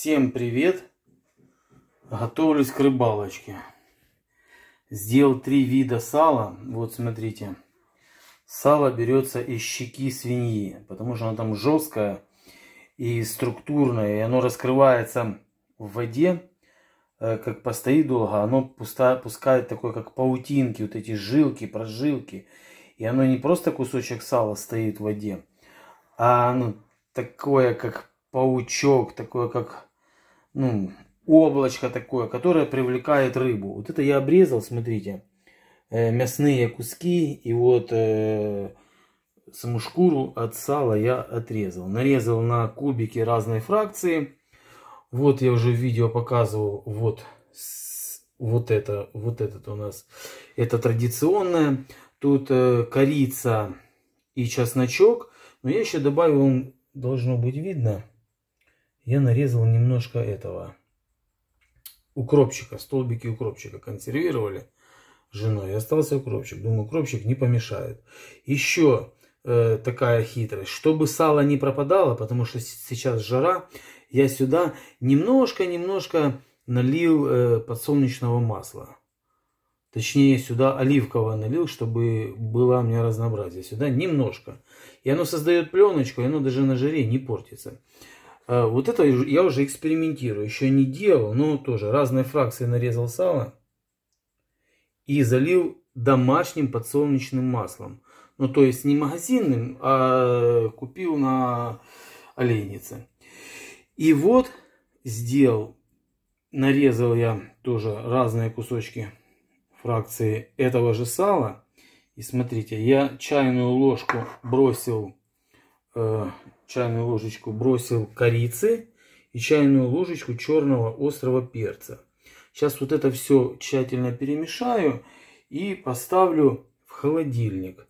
Всем привет! Готовлюсь к рыбалочке. Сделал три вида сала. Вот смотрите. Сало берется из щеки свиньи, потому что оно там жесткое и структурное. И оно раскрывается в воде, э, как постоит долго. Оно пускает такое, как паутинки, вот эти жилки, прожилки. И оно не просто кусочек сала стоит в воде, а оно ну, такое, как паучок, такое как ну, облачко такое, которое привлекает рыбу. Вот это я обрезал, смотрите, э, мясные куски и вот э, саму шкуру от сала я отрезал. Нарезал на кубики разной фракции. Вот я уже в видео показывал, вот, вот это, вот этот у нас, это традиционное. Тут э, корица и чесночок, но я еще добавил, должно быть видно, я нарезал немножко этого укропчика, столбики укропчика консервировали женой. И остался укропчик. Думаю, укропчик не помешает. Еще э, такая хитрость. Чтобы сало не пропадало, потому что сейчас жара, я сюда немножко-немножко налил э, подсолнечного масла. Точнее, сюда оливкового налил, чтобы было у меня разнообразие. Сюда немножко. И оно создает пленочку, и оно даже на жаре не портится. А, вот это я уже экспериментирую, еще не делал, но тоже разные фракции нарезал сало и залил домашним подсолнечным маслом. Ну, то есть не магазинным, а купил на Оленице. И вот сделал, нарезал я тоже разные кусочки фракции этого же сала. И смотрите, я чайную ложку бросил э, чайную ложечку бросил корицы и чайную ложечку черного острого перца. Сейчас вот это все тщательно перемешаю и поставлю в холодильник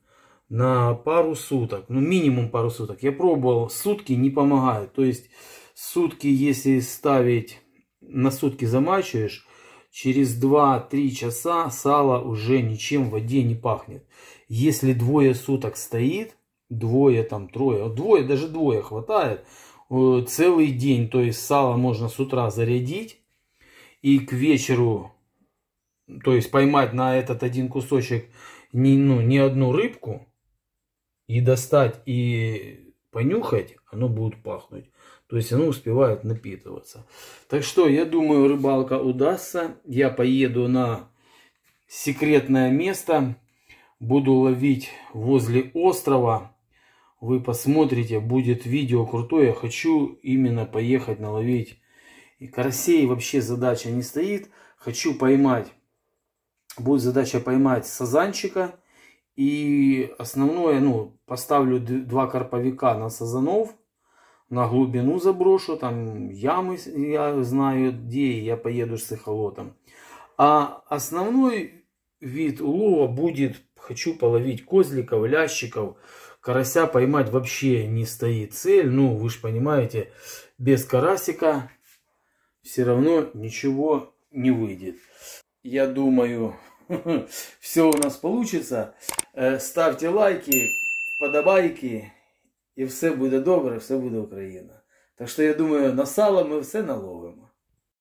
на пару суток, ну минимум пару суток. Я пробовал, сутки не помогают. То есть сутки, если ставить, на сутки замачиваешь, через 2-3 часа сало уже ничем в воде не пахнет. Если двое суток стоит, двое, там трое, двое, даже двое хватает. Э, целый день, то есть сало можно с утра зарядить и к вечеру, то есть поймать на этот один кусочек не, ну, не одну рыбку и достать и понюхать, оно будет пахнуть. То есть оно успевает напитываться. Так что я думаю рыбалка удастся. Я поеду на секретное место. Буду ловить возле острова. Вы посмотрите, будет видео крутое. Я хочу именно поехать наловить. И карасей вообще задача не стоит. Хочу поймать. Будет задача поймать сазанчика. И основное, ну, поставлю два карповика на сазанов. На глубину заброшу. Там ямы я знаю где. я поеду с эхолотом. А основной вид улова будет, хочу половить козликов, лящиков, Карася поймать вообще не стоит цель. Ну, вы же понимаете, без карасика все равно ничего не выйдет. Я думаю, все у нас получится. Э, ставьте лайки, подобайки, и все будет добре, все будет Украина. Так что я думаю, на сало мы все наловимо.